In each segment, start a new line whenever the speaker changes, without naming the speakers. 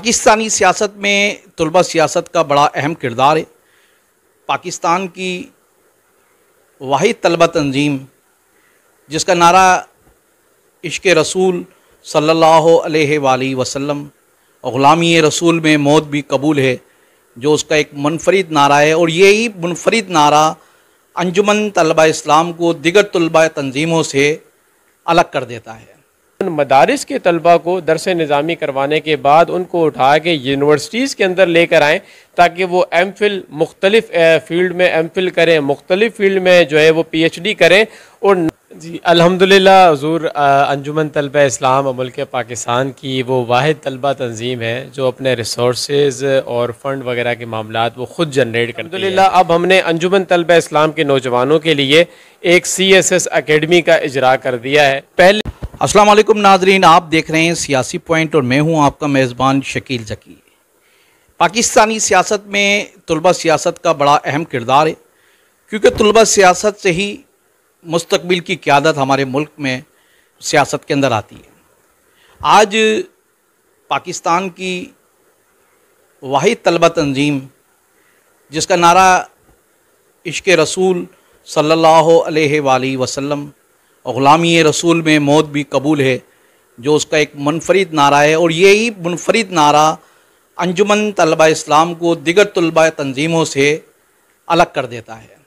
पाकिस्तानी सियासत में तलबा सियासत का बड़ा अहम किरदार है पाकिस्तान की वाद तलबा तंजीम जिसका नारा इश्क रसूल सल्ला वसलम वसल्लम ग़ुलामी रसूल में मौत भी कबूल है जो उसका एक मुनफरद नारा है और यही मुनफरद नारा अंजुमन तलबा इस्लाम को दिगर तलबा तंजीमों से अलग कर देता है मदारस के तलबा को दरस निज़ामी करवाने के बाद उनको
उठा के यूनिवर्सिटीज़ के अंदर लेकर आएँ ताकि वो एम फिल मुख्तलिफ फील्ड में एम फिल करें मुख्तलिफ फील्ड में जो है वो पी एच डी करें और जी अलहमदिल्ला हजूर अंजुमन तलब इस्लाम और मुल्क पाकिस्तान की वो वाद तलबा तंजीम है जो अपने रिसोर्स और फ़ंड वगैरह के मामला वो ख़ुद जनरेट कर अब हमने अंजुमन तलब इस्लाम के नौजवानों के लिए एक सी एस एस अकेडमी का इजरा कर दिया
है पहले अस्सलाम वालेकुम नाजरीन आप देख रहे हैं सियासी पॉइंट और मैं हूं आपका मेज़बान शकील जकी पाकिस्तानी सियासत में तलबा सियासत का बड़ा अहम किरदार है क्योंकि तलबा सियासत से ही मुस्तबिल की क्यादत हमारे मुल्क में सियासत के अंदर आती है आज पाकिस्तान की वाहि तलबा तंजीम जिसका नारा इश्क रसूल सल्लल्लाहु अलैहि वसल्लम और ग़ुलामी रसूल में मौत भी कबूल है जो उसका एक मुनफरद नारा है और यही मुनफरद नारा अंजुमन तलबा इस्लाम को दिगर तलबा तंजीमों से अलग कर देता है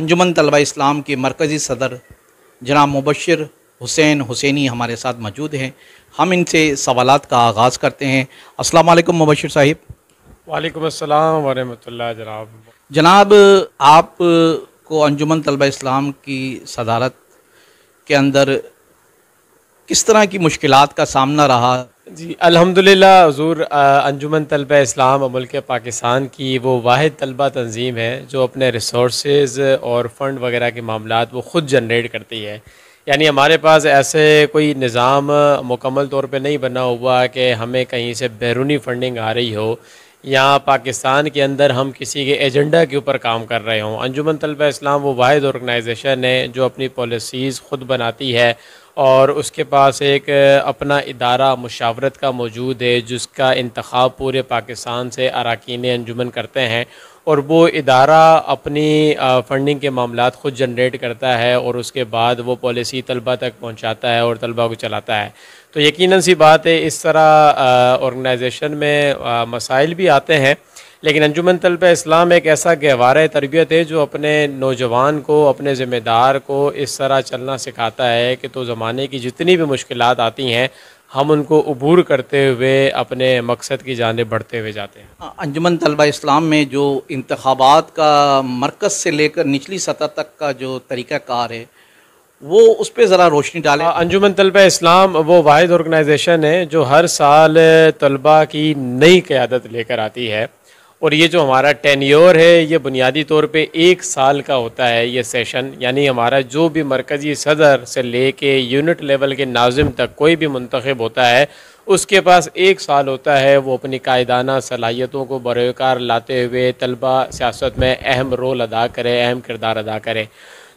अंजुमन तलबा इस्लाम के मरकज़ी सदर जना मुबशर हुसैन हुसैनी हमारे साथ मौजूद हैं हम इनसे सवाल का आगाज़ करते हैं अस्सलाम वालेकुम मुबशर साहिब वालेकुम अस्सलाम वरहमतुल्लाह जनाब जनाब आप को अंजुमन तलबा इस्लाम की सदारत के अंदर किस तरह की मुश्किल का सामना रहा जी अलहमदिल्ला हजूर
अंजुमन तलब इस्लाम मुल्क पाकिस्तान की वो वाद तलबा तंजीम है जो अपने रिसोर्स और फ़ंड वगैरह के मामला वो ख़ुद जनरेट करती है यानी हमारे पास ऐसे कोई निज़ाम मुकम्मल तौर पे नहीं बना हुआ कि हमें कहीं से बैरूनी फ़ंडिंग आ रही हो यहाँ पाकिस्तान के अंदर हम किसी के एजेंडा के ऊपर काम कर रहे हों अंजुमन तलबा इस्लाम वो वाद ऑर्गेनाइजेशन है जो अपनी पॉलिसीज़ ख़ुद बनाती है और उसके पास एक अपना इदारा मुशावरत का मौजूद है जिसका इंतखब पूरे पाकिस्तान से अरकान अंजुमन करते हैं और वो इदारा अपनी फ़ंडिंग के मामला ख़ुद जनरेट करता है और उसके बाद वो पॉलिसी तलबा तक पहुँचाता है और तलबा को चलाता है तो यकीनन सी बात है इस तरह ऑर्गेनाइजेशन में आ, मसाइल भी आते हैं लेकिन अंजुमन तलब इस्लाम एक ऐसा गहवार तरबियत है जो अपने नौजवान को अपने ज़िम्मेदार को इस तरह चलना सिखाता है कि तो ज़माने की जितनी भी मुश्किल आती हैं हम उनको अबूर करते हुए अपने मकसद
की जानब बढ़ते हुए जाते हैं हाँ, अंजुमन तलबा इस्लाम में जो इंतबात का मरकज़ से लेकर निचली सतह तक का जो तरीक़ाकार है वो उस पर ज़रा रोशनी डालें
हाँ, अंजुमन तलबा इस्लाम वो वाद ऑर्गेनाइजेशन है जो हर साल तलबा की नई क़्यादत लेकर आती है और ये जो हमारा टेन्योर है ये बुनियादी तौर पे एक साल का होता है ये सेशन यानी हमारा जो भी मरकज़ी सदर से लेके यूनिट लेवल के नाजिम तक कोई भी मंतखब होता है उसके पास एक साल होता है वो अपनी कायदाना सलाहियतों को बरकरार लाते हुए तलबा सियासत में अहम रोल अदा करें अहम किरदार अदा करें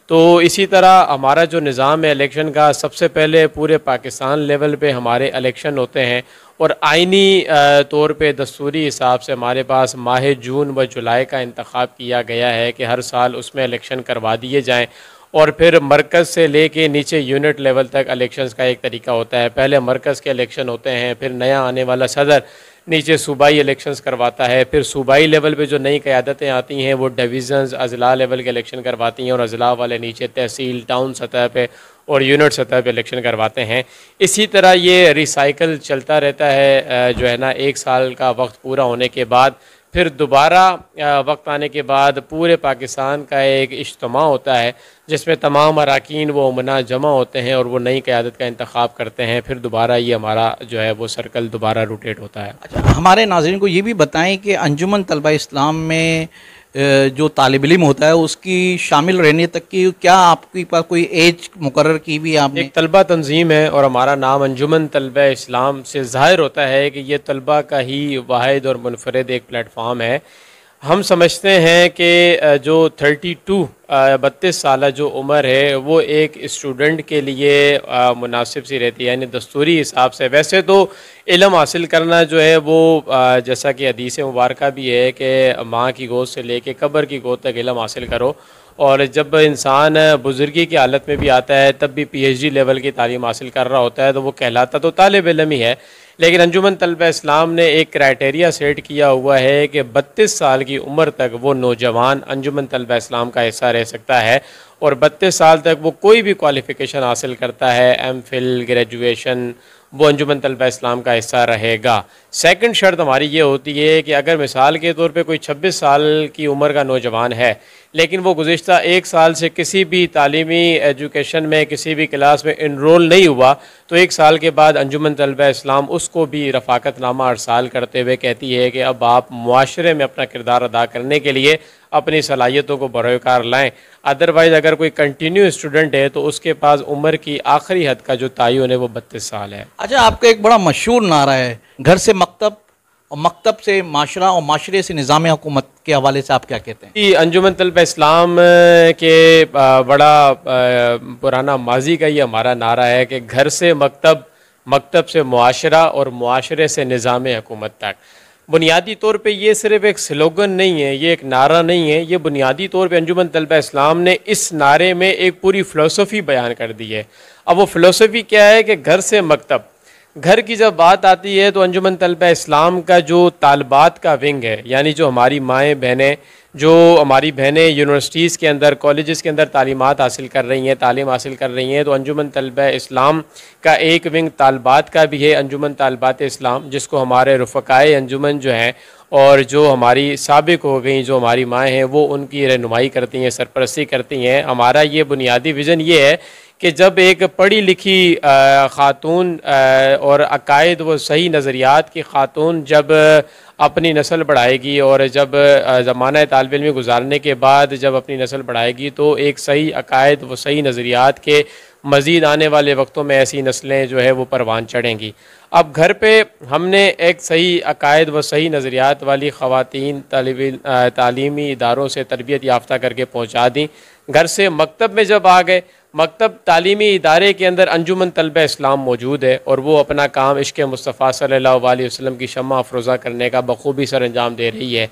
तो इसी तरह हमारा जो निज़ाम है इलेक्शन का सबसे पहले पूरे पाकिस्तान लेवल पे हमारे इलेक्शन होते हैं और आइनी तौर पे दस्तूरी हिसाब से हमारे पास माह जून व जुलाई का इंतखब किया गया है कि हर साल उसमें इलेक्शन करवा दिए जाएं और फिर मरकज़ से लेके नीचे यूनिट लेवल तक इलेक्शंस का एक तरीका होता है पहले मरकज़ के इलेक्शन होते हैं फिर नया आने वाला सदर नीचे सूबाई इलेक्शन करवाता है फिर सूबाई लेवल पे जो नई क़्यादतें आती हैं वो डिवीज़न अजला लेवल के इलेक्शन करवाती हैं और अजला वाले नीचे तहसील टाउन सतह पे और यूनिट सतह पे इलेक्शन करवाते हैं इसी तरह ये रिसाइकल चलता रहता है जो है ना एक साल का वक्त पूरा होने के बाद फिर दोबारा वक्त आने के बाद पूरे पाकिस्तान का एक इज्तम होता है जिसमें तमाम अरकान व अमना जमा होते हैं और वो नई क़्यादत का इंतखब करते हैं फिर दोबारा ये हमारा जो है वो सर्कल दोबारा रोटेट होता है अच्छा
हमारे नाजरन को ये भी बताएँ कि अंजुमन तलबा इस्लाम में जो तालब इम होता है उसकी शामिल रहने तक की क्या आपके पास कोई एज मुकर की भी आपने एक तलबा
तंजीम है और हमारा नाम अंजुमन तलबा इस्लाम से ज़ाहिर होता है कि यह तलबा का ही वाद और मुनफरद एक प्लेटफार्म है हम समझते हैं कि जो 32 बत्तीस साल जो उम्र है वो एक स्टूडेंट के लिए मुनासिब सी रहती है यानी दस्तूरी हिसाब से वैसे तो इलम हासिल करना जो है वो जैसा कि हदीस मुबारक भी है कि माँ की गोद से लेके कब्र की गोद तक इलम हासिल करो और जब इंसान बुज़ुर्गी की हालत में भी आता है तब भी पीएचडी लेवल की तालीम हासिल कर रहा होता है तो वो कहलाता तो तालब इलम ही है लेकिन अंजुमन तलब इस्लाम ने एक क्राइटेरिया सेट किया हुआ है कि बत्तीस साल की उम्र तक वो नौजवान अंजुमन तलब इस्लाम का हिस्सा रह सकता है और बत्तीस साल तक वो कोई भी क्वालिफ़िकेशन हासिल करता है एम फिल ग्रेजुएशन वो अंजुमन तलबा इस्लाम का हिस्सा रहेगा सेकंड शर्त हमारी ये होती है कि अगर मिसाल के तौर पे कोई 26 साल की उम्र का नौजवान है लेकिन वो गुज्त एक साल से किसी भी तालीमी एजुकेशन में किसी भी क्लास में इनरोल नहीं हुआ तो एक साल के बाद अंजुमन तलबा इस्लाम उसको भी रफाकत नामा अरसाल करते हुए कहती है कि अब आप माशरे में अपना किरदार अदा करने के लिए अपनी सलाहियतों को बरकरार लाएँ अदरवाइज़ अगर कोई कंटिन्यू स्टूडेंट है तो उसके पास उम्र की आखिरी हद का जो तयन है वो बत्तीस साल है
अच्छा आपका एक बड़ा मशहूर नारा है घर से मकतब और मकतब से माशरा और माशरे से निज़ाम हुकूमत के हवाले से आप क्या कहते हैं कि अंजुमन तलब
इस्लाम के बड़ा पुराना माजी का ही हमारा नारा है कि घर से मकतब मकतब से माशरा और माशरे से निज़ाम हुकूमत तक बुनियादी तौर पर यह सिर्फ एक स्लोगन नहीं है ये एक नारा नहीं है ये बुनियादी तौर पर अंजुमन तलबा इस्लाम ने इस नारे में एक पूरी फ़िलोसफी बयान कर दी है अब वो फ़िलोसफी क्या है कि घर से मकतब घर की जब बात आती है तो अंजुमन तलबा इस्लाम का जो तालबात का विंग है यानी जो हमारी माएँ बहनें जो हमारी बहनें यूनिवर्सिटीज़ के अंदर कॉलेज़ के अंदर तालीमत हासिल कर रही हैं तालीम हासिल कर रही हैं तो अंजुमन तलबा इस्लाम का एक विंग तालबात का भी है अंजुमन तलबात इस्लाम जिसको हमारे रफ़ाए अंजुमन जो हैं और जो हमारी सबक हो गई जो हमारी माएँ हैं वो उनकी रहनुमाई करती हैं सरपरस्ती करती हैं हमारा ये बुनियादी विज़न ये है कि जब एक पढ़ी लिखी ख़ातून और अकायद व सही नज़रियात की ख़ातून जब अपनी नस्ल बढ़ाएगी और जब ज़माना तालब में गुजारने के बाद जब अपनी नस्ल बढ़ाएगी तो एक सही अकायद व सही नज़रियात के मज़ीद आने वाले वक्तों में ऐसी नस्लें जो है वो परवान चढ़ेंगी अब घर पे हमने एक सही अकायद व सही नज़रियात वाली ख़वातीन तालीमी इदारों से तरबियत याफ्ता करके पहुँचा दी घर से मकतब में जब आ गए मकतब तलीमी इदारे के अंदर अंजुमन तलब इस्लाम मौजूद है और वो अपना काम इश्क मुस्तफ़ा सल्ला वसम की शमा अफरोज़ा करने का बखूबी सर अंजाम दे रही है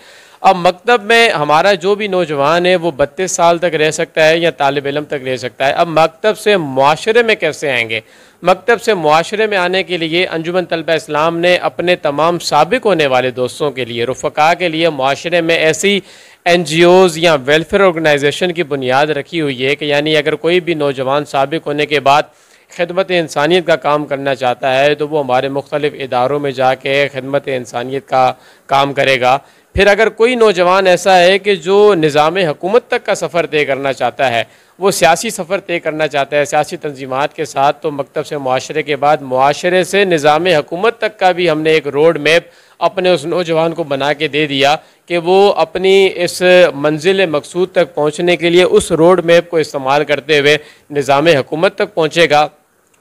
अब मकतब में हमारा जो भी नौजवान है वो बत्तीस साल तक रह सकता है या तालब इलम तक रह सकता है अब मकतब से माशरे में कैसे आएंगे मकतब से माशरे में आने के लिए अंजुमन तलबा इस्लाम ने अपने तमाम सबक होने वाले दोस्तों के लिए रफ़ा के लिए माशरे में ऐसी एन जी ओज़ या वेलफेयर ऑर्गेनाइजेशन की बुनियाद रखी हुई है कि यानी अगर कोई भी नौजवान सबक होने के बाद खदमत इंसानियत का काम करना चाहता है तो वो हमारे मुख्तलिफ़ इदारों में जाके खदमत इंसानियत का काम करेगा फिर अगर कोई नौजवान ऐसा है कि जो निज़ाम हुकूमत तक का सफ़र तय करना चाहता है वो सियासी सफ़र तय करना चाहता है सियासी तंजीमत के साथ तो मकतब से माशरे के बाद माशरे से निज़ाम हुकूमत तक का भी हमने एक रोड मैप अपने उस नौजवान को बना के दे दिया कि वो अपनी इस मंजिल मकसूद तक पहुँचने के लिए उस रोड मैप को इस्तेमाल करते हुए निज़ाम हुकूमत तक पहुँचेगा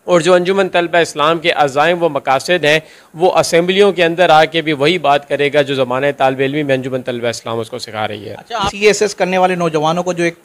और जो अंजुमन तलबा इस्लाम के अज़ाइम व मकासद हैं वो असम्बलियों के अंदर आके भी वही बात करेगा जो जमाने तालब इलमी में अंजुमन तलबा इस्लाम उसको सिखा रही है अच्छा
सी एस एस करने वाले नौजवानों को जो एक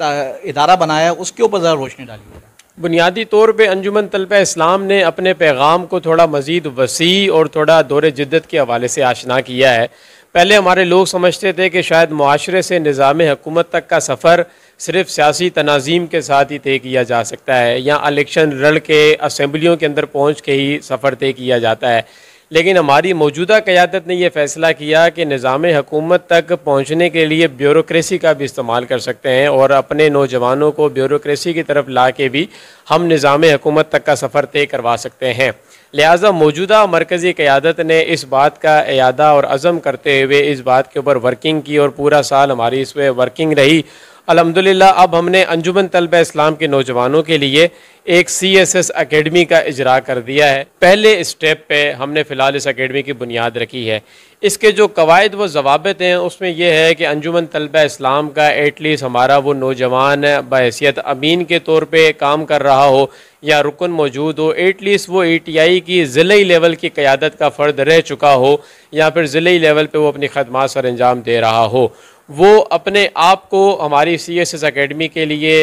इदारा बनाया है उसके ऊपर रोशनी डाली है बुनियादी तौर पर अंजुमन तलबा इस्लाम
ने अपने पैगाम को थोड़ा मज़ीद वसी और थोड़ा दौर जिद्दत के हवाले से आशना किया है पहले हमारे लोग समझते थे कि शायद माशरे से निज़ाम हकूमत तक का सफ़र सिर्फ सियासी तनाजीम के साथ ही तय किया जा सकता है या इलेक्शन लड़ के असम्बलियों के अंदर पहुँच के ही सफ़र तय किया जाता है लेकिन हमारी मौजूदा क़्यादत ने यह फ़ैसला किया कि निज़ाम हकूमत तक पहुँचने के लिए ब्यूरोसी का भी इस्तेमाल कर सकते हैं और अपने नौजवानों को ब्यूरोसी की तरफ ला के भी हम निज़ाम हकूमत तक का सफ़र तय करवा सकते हैं लिहाजा मौजूदा मरकज़ी क़्यादत ने इस बात का अदा और अज़म करते हुए इस बात के ऊपर वर्किंग की और पूरा साल हमारी इस पर वर्किंग रही अलहमदिल्ला अब हमने अंजुमन तलब इस्लाम के नौजवानों के लिए एक सी एस एस अकेडमी का इजरा कर दिया है पहले स्टेप पे हमने फ़िलहाल इस अकेडमी की बुनियाद रखी है इसके जो कवायद व जवाबत हैं उसमें यह है कि अंजुमन तलब इस्लाम का एटलीस्ट हमारा वो नौजवान बहसीत अमीन के तौर पर काम कर रहा हो या रुकन मौजूद हो एटलीस्ट वो ए टी आई की ज़िली लेवल की क़्यादत का फ़र्द रह चुका हो या फिर ज़िली लेवल पर वो अपनी खदमात सर अंजाम दे रहा हो वो अपने आप को हमारी सी एस एस अकेडमी के लिए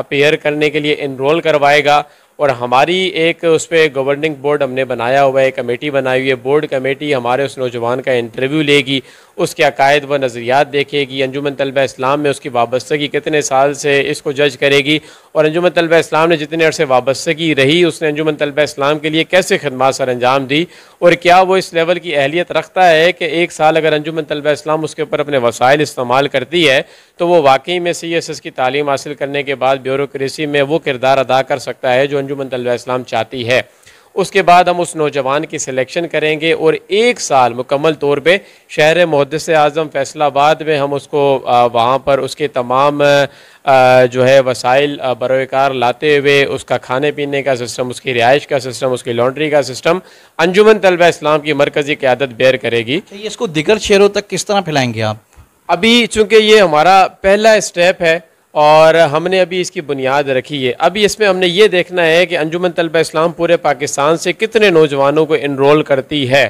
अपेयर करने के लिए इनरोल करवाएगा और हमारी एक उस पर गवर्निंग बोर्ड हमने बनाया हुआ है कमेटी बनाई हुई है बोर्ड कमेटी हमारे उस नौजवान का इंटरव्यू लेगी उसके अकायद व नज़रियात देखेगी अंजुमन तलबा इस्लाम में उसकी वाबस्तगी कितने साल से इसको जज करेगी और अंजुमन तलबा इस्लाम ने जितने अरसे वाबस्तगी रही उसने अंजुमन तलबा इस्लाम के लिए कैसे खदमात सर अंजाम दी और क्या वो इस लेवल की अहलियत रखता है कि एक साल अगर अंजुमन तलबा इस्लाम उसके ऊपर अपने वसाइल इस्तेमाल करती है तो वो वाकई में सी एस एस की तालीम हासिल करने के बाद ब्यूरोसी में वो किरदार अदा कर सकता है जो अंजुमन तलबा इस्लाम चाहती है उसके बाद हम उस नौजवान की सिलेक्शन करेंगे और एक साल मुकम्मल तौर पर शहर मुहदस आज़म फैसलाबाद में हम उसको वहाँ पर उसके तमाम जो है वसाइल बरकार लाते हुए उसका खाने पीने का सिस्टम उसकी रिहाइश का सिस्टम उसकी लॉन्ड्री का सिस्टम अंजुमन तलबा इस्लाम की मरकज़ी क्यादत बैर करेगी तो इसको दिगर शहरों तक किस तरह फैलाएंगे आप अभी चूँकि ये हमारा पहला स्टेप है और हमने अभी इसकी बुनियाद रखी है अभी इसमें हमने ये देखना है कि अंजुमन तलबा इस्लाम पूरे पाकिस्तान से कितने नौजवानों को इनरोल करती है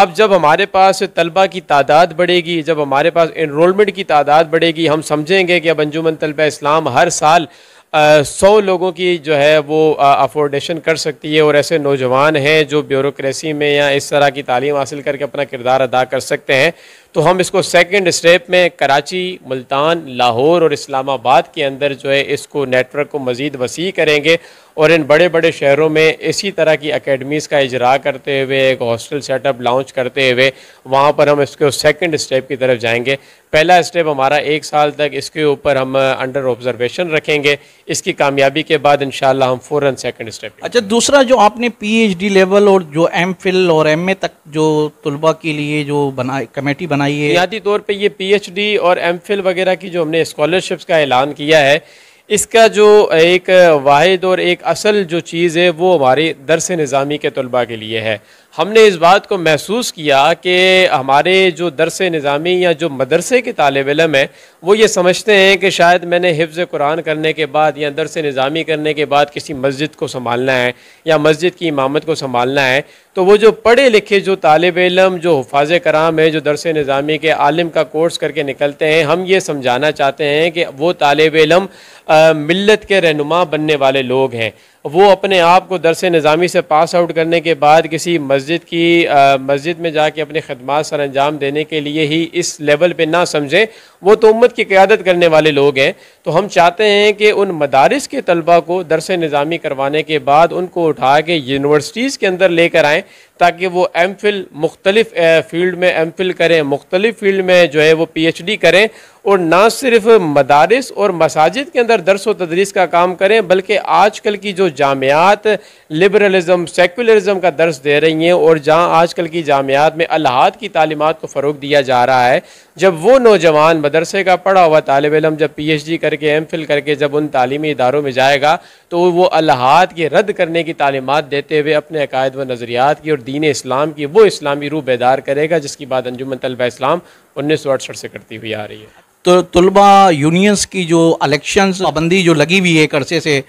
अब जब हमारे पास तलबा की तादाद बढ़ेगी जब हमारे पास इनरोलमेंट की तादाद बढ़ेगी हम समझेंगे कि अब अंजुमन तलबा इस्लाम हर साल सौ लोगों की जो है वो अफोर्डेशन कर सकती है और ऐसे नौजवान हैं जो ब्यूरोसी में या इस तरह की तालीम हासिल करके अपना किरदार अदा कर सकते हैं तो हम इसको सेकंड स्टेप में कराची मुल्तान लाहौर और इस्लामाबाद के अंदर जो है इसको नेटवर्क को मज़ीद वसी करेंगे और इन बड़े बड़े शहरों में इसी तरह की अकेडमीज़ का इजरा करते हुए एक हॉस्टल सेटअप लॉन्च करते हुए वहाँ पर हम इसको सेकंड स्टेप की तरफ जाएंगे पहला स्टेप हमारा एक साल तक इसके ऊपर हम अंडर ऑब्जर्वेशन रखेंगे इसकी कामयाबी के बाद इन हम फ़ौर सेकेंड स्टेप अच्छा
दूसरा जो आपने पी एच डी लेवल और जो एम फिल और एम ए तक जो तलबा के लिए जो बना कमेटी बना बनाई है बुनियादी
तौर पे ये पीएचडी और एमफिल वगैरह की जो हमने स्कॉलरशिप्स का ऐलान किया है इसका जो एक वाद और एक असल जो चीज़ है वो हमारे दरस निज़ामी के तलबा के लिए है हमने इस बात को महसूस किया कि हमारे जो दरस निज़ामी या जो मदरसे के तालब इलम हैं वो ये समझते हैं कि शायद मैंने हिफ्ज़ कुरान करने के बाद या दरस निज़ामी करने के बाद किसी मस्जिद को संभालना है या मस्जिद की इमामत को संभालना है तो वो जो पढ़े लिखे जो तालब इलम जो हफाज कराम है जो दरस निज़ामी के आलिम का कोर्स करके निकलते हैं हम ये समझाना चाहते हैं कि वो तालब इलम मिलत के रहनुमा बनने वाले लोग हैं वो अपने आप को दरस निज़ामी से पास आउट करने के बाद किसी मस्जिद की मस्जिद में जाके अपने खदमात सर अंजाम देने के लिए ही इस लेवल पे ना समझें वो तो उम्मत की क़्यादत करने वाले लोग हैं तो हम चाहते हैं कि उन मदारस के तलबा को दरस निज़ामी करवाने के बाद उनको उठा के यूनिवर्सिटीज़ के अंदर लेकर आएँ ताकि वो एम फिल मुख्तलिफ फील्ड में एम फिल करें मुख्तलिफ फील्ड में जो है वो पी एच डी करें और ना सिर्फ मदारस और मसाजिद के अंदर दरस व तदरीस का काम करें बल्कि आज कल की जो जामियात लिबरलिज़म सेकुलरिज़म का दर्स दे रही हैं और जहाँ आज कल की जामियात में अलहाद की तालीमत को फ़रोग दिया जा रहा है जब वो नौजवान मदरसे का पढ़ा हुआ तालब इलम जब पी एच डी करके एम फिल करके जब उन तालीमी इदारों में जाएगा तो वो अल्लाहत के रद्द करने की तालीमत देते हुए अपने अकायद व नज़रियात की और दीन इस्लाम की वो इस्लामी रूह बेदार करेगा जिसकी बात अंजुमन तलबा इस्लाम उन्नीस सौ अड़सठ से करती हुई आ रही है
तो तलबा यूनियंस की जो इलेक्शन पाबंदी जो लगी हुई है एक अरसे से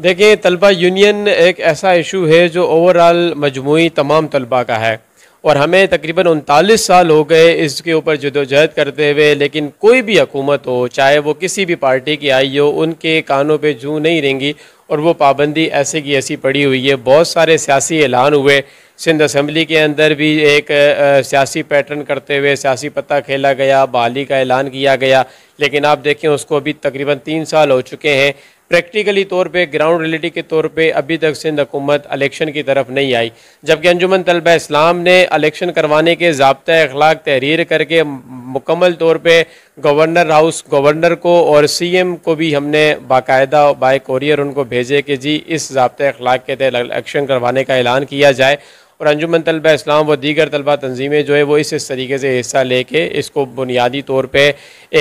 देखिए तलबा यूनियन एक ऐसा इशू
है जो ओवरऑल मजमू तमाम तलबा का है और हमें तकरीबन उनतालीस साल हो गए इसके ऊपर जदोजहद करते हुए लेकिन कोई भी हकूमत हो चाहे वो किसी भी पार्टी की आई हो उनके कानों पे जू नहीं रहेंगी और वो पाबंदी ऐसे की ऐसी पड़ी हुई है बहुत सारे सियासी ऐलान हुए सिंध असम्बली के अंदर भी एक सियासी पैटर्न करते हुए सियासी पत्ता खेला गया बहाली का ऐलान किया गया लेकिन आप देखें उसको अभी तकरीबन तीन साल हो चुके हैं प्रैक्टिकली तौर पे ग्राउंड रियलिटी के तौर पे अभी तक सिंध हुकूमत इलेक्शन की तरफ नहीं आई जबकि अंजुमन तलबा इस्लाम ने इलेक्शन करवाने के जबता अखलाक तहरीर करके मुकम्मल तौर पे गवर्नर हाउस गवर्नर को और सी एम को भी हमने बाकायदा बाय कोरियर उनको भेजे कि जी इस जबता अखलाक के तहत इलेक्शन करवाने का ऐलान किया जाए और अंजुमन तलबा इस्लाम व दीगर तलबा तंजीमें जो है वो इस इस तरीके से हिस्सा लेके इसको बुनियादी तौर पर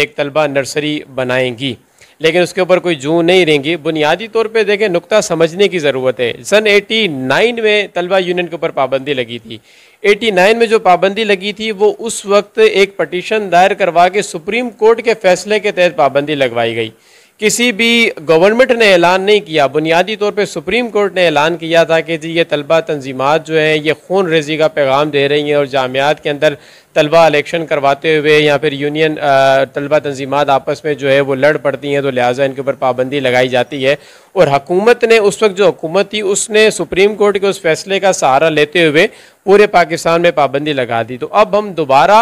एक तलबा नर्सरी बनाएंगी लेकिन उसके ऊपर कोई जू नहीं रहेंगी बुनियादी तौर पे देखें नुकता समझने की ज़रूरत है सन 89 में तलबा यूनियन के ऊपर पाबंदी लगी थी 89 में जो पाबंदी लगी थी वो उस वक्त एक पटिशन दायर करवा के सुप्रीम कोर्ट के फैसले के तहत पाबंदी लगवाई गई किसी भी गवर्नमेंट ने ऐलान नहीं किया बुनियादी तौर पर सुप्रीम कोर्ट ने ऐलान किया था कि जी ये तलबा तंजीमत जो हैं ये खून रेजी का पैगाम दे रही हैं और जामियात के अंदर तलबा इलेक्शन करवाते हुए या फिर यूनियन तलबा तंजीमत आपस में जो है वो लड़ पड़ती हैं तो लिहाजा इनके ऊपर पाबंदी लगाई जाती है और हकूमत ने उस वक्त जो हुकूमत थी उसने सुप्रीम कोर्ट के उस फैसले का सहारा लेते हुए पूरे पाकिस्तान में पाबंदी लगा दी तो अब हम दोबारा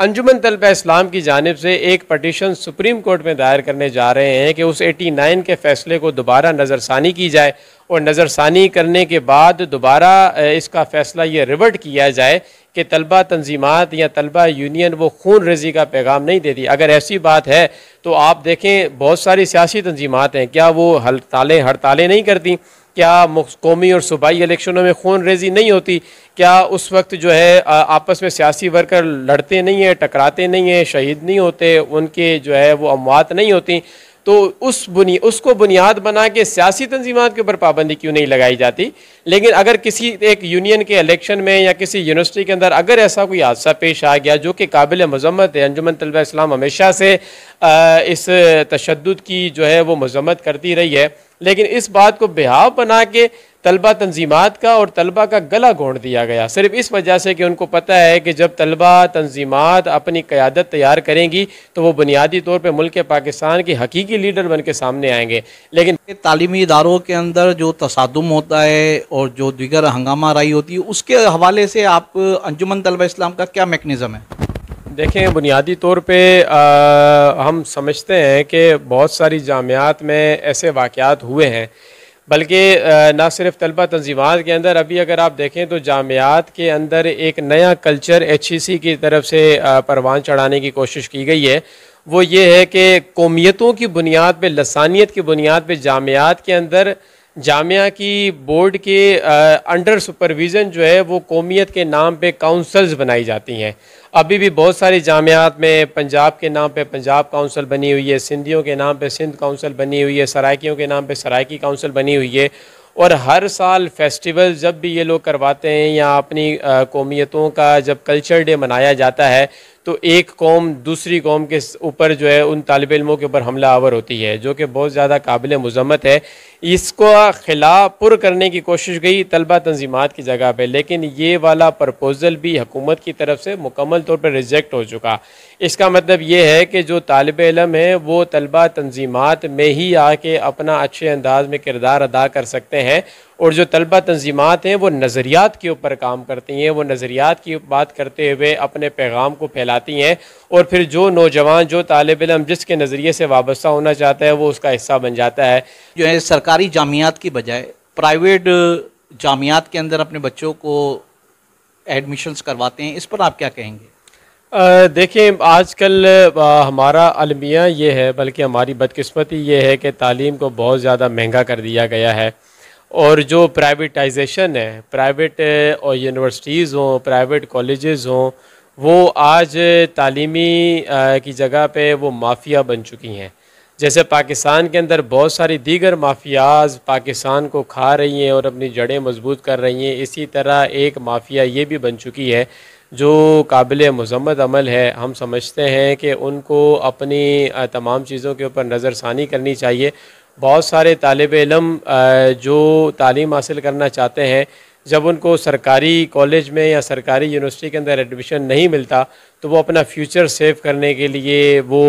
अंजुमन तलबा इस्लाम की जानब से एक पटिशन सुप्रीम कोर्ट में दायर करने जा रहे हैं कि उस 89 के फ़ैसले को दोबारा नज़रसानी की जाए और नज़रसानी करने के बाद दोबारा इसका फ़ैसला ये रिवर्ट किया जाए कि तलबा तंजीमत या तलबा यूनियन वो खून रेजी का पैगाम नहीं देती अगर ऐसी बात है तो आप देखें बहुत सारी सियासी तंजीमत हैं क्या वो हड़तालें हड़तालें नहीं करती क्या कौमी और सूबाई इलेक्शनों में खून रेजी नहीं होती क्या उस वक्त जो है आपस में सियासी वर्कर लड़ते नहीं हैं टकराते नहीं हैं शहीद नहीं होते उनके जो है वो अमवात नहीं होती तो उस बुनी उसको बुनियाद बना के सियासी तंजीमत के ऊपर पाबंदी क्यों नहीं लगाई जाती लेकिन अगर किसी एक यूनियन के इलेक्शन में या किसी यूनिवर्सिटी के अंदर अगर ऐसा कोई हादसा पेश आ गया जो कि काबिल मजम्मत है अंजुमन तलबा इस्लाम हमेशा से इस तशद की जो है वो मजम्मत करती रही है लेकिन इस बात को बेहाव बना के तलबा तंजीमत का और तलबा का गला घोंट दिया गया सिर्फ इस वजह से कि उनको पता है कि जब तलबा तंजीमत अपनी क़्यादत तैयार करेंगी तो वो बुनियादी तौर पर मुल्क पाकिस्तान के हकीकी लीडर बन
के सामने आएंगे लेकिन तालीमी इदारों के अंदर जो तसादम होता है और जो दिगर हंगामा रही होती है उसके हवाले से आप अंजुमन तलबा इस्लाम का क्या मेकनिज़म है देखें बुनियादी तौर पे आ, हम समझते हैं कि बहुत सारी
जामियात में ऐसे वाक़ात हुए हैं बल्कि ना सिर्फ तलबा तंजीमत के अंदर अभी अगर आप देखें तो जामियात के अंदर एक नया कल्चर एच ई सी की तरफ से परवान चढ़ाने की कोशिश की गई है वो ये है कि कौमियतों की बुनियाद पर लसानियत की बुनियाद पर जामियात के अंदर जामिया की बोर्ड के अंडर सुपरविज़न जो है वो कौमियत के नाम पे काउंसल्स बनाई जाती हैं अभी भी बहुत सारी जामियात में पंजाब के नाम पे पंजाब काउंसिल बनी हुई है सिंधियों के नाम पे सिंध काउंसिल बनी हुई है सरायकियों के नाम पे सरायकी काउंसिल बनी हुई है और हर साल फेस्टिवल जब भी ये लोग करवाते हैं या अपनी कौमियतों का जब कल्चर डे मनाया जाता है तो एक कौम दूसरी कौम के ऊपर जो है उन तालब इलमों के ऊपर हमला आवर होती है जो कि बहुत ज़्यादा काबिल मजम्मत है इसको खिला पुर करने की कोशिश गई तलबा तंजीमत की जगह पर लेकिन ये वाला प्रपोज़ल भी हकूमत की तरफ से मुकम्मल तौर पर रिजेक्ट हो चुका इसका मतलब ये है कि जो तालब इलम है वो तलबा तंजीमत में ही आके अपना अच्छे अंदाज में किरदार अदा कर सकते हैं और जो तलबा तंजीमत हैं वो नज़रियात के ऊपर काम करती हैं वो नज़रियात की बात करते हुए अपने पैगाम को फैलाती हैं और फिर जो नौजवान जो तालब इलम जिसके नज़रिए से वाबस्ता होना चाहता है वो उसका
हिस्सा बन जाता है जो है सरकारी जामियात की बजाय प्राइवेट जामियात के अंदर अपने बच्चों को एडमिशन्स करवाते हैं इस पर आप क्या कहेंगे
देखें आजकल हमारा अलमिया ये है बल्कि हमारी बदकस्मती ये है कि तालीम को बहुत ज़्यादा महंगा कर दिया गया है और जो प्राइवेटाइजेशन है प्राइवेट uh, और यूनिवर्सिटीज़ हों प्राइवेट कॉलेजेस हों वो आज तालीमी uh, की जगह पे वो माफिया बन चुकी हैं जैसे पाकिस्तान के अंदर बहुत सारी दीगर माफियाज पाकिस्तान को खा रही हैं और अपनी जड़ें मजबूत कर रही हैं इसी तरह एक माफिया ये भी बन चुकी है जो काबिल मजम्मत अमल है हम समझते हैं कि उनको अपनी uh, तमाम चीज़ों के ऊपर नज़रसानी करनी चाहिए बहुत सारे तालब इलम जो तालीम हासिल करना चाहते हैं जब उनको सरकारी कॉलेज में या सरकारी यूनिवर्सिटी के अंदर एडमिशन नहीं मिलता तो वो अपना फ्यूचर सेव करने के लिए वो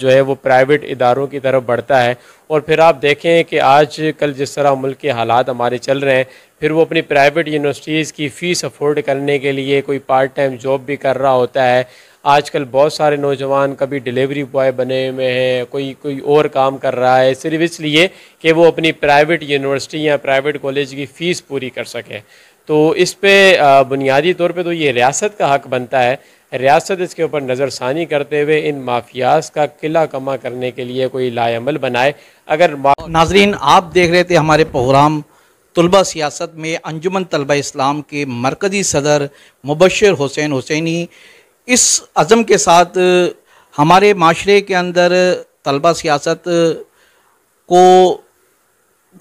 जो है वो प्राइवेट इदारों की तरफ बढ़ता है और फिर आप देखें कि आज कल जिस तरह मुल्क के हालात हमारे चल रहे हैं फिर वो अपनी प्राइवेट यूनिवर्सिटीज़ की फ़ीस अफोर्ड करने के लिए कोई पार्ट टाइम जॉब भी कर रहा होता है आजकल बहुत सारे नौजवान कभी डिलीवरी बॉय बने हुए हैं कोई कोई और काम कर रहा है सिर्फ इसलिए कि वो अपनी प्राइवेट यूनिवर्सिटी या प्राइवेट कॉलेज की फ़ीस पूरी कर सके तो इस पर बुनियादी तौर पर तो ये रियासत का हक बनता है रियासत इसके ऊपर नज़रसानी करते हुए इन माफियाज का किला कमा करने के लिए कोई लाल बनाए
अगर नाजरीन आप देख रहे थे हमारे प्रोग्राम तलबा सियासत में अंजुमन तलबा इस्लाम के मरकज़ी सदर मुबशर हुसैन हुसैनी इस अज़म के साथ हमारे माशरे के अंदर तलबा सियासत को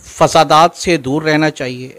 फसादात से दूर रहना चाहिए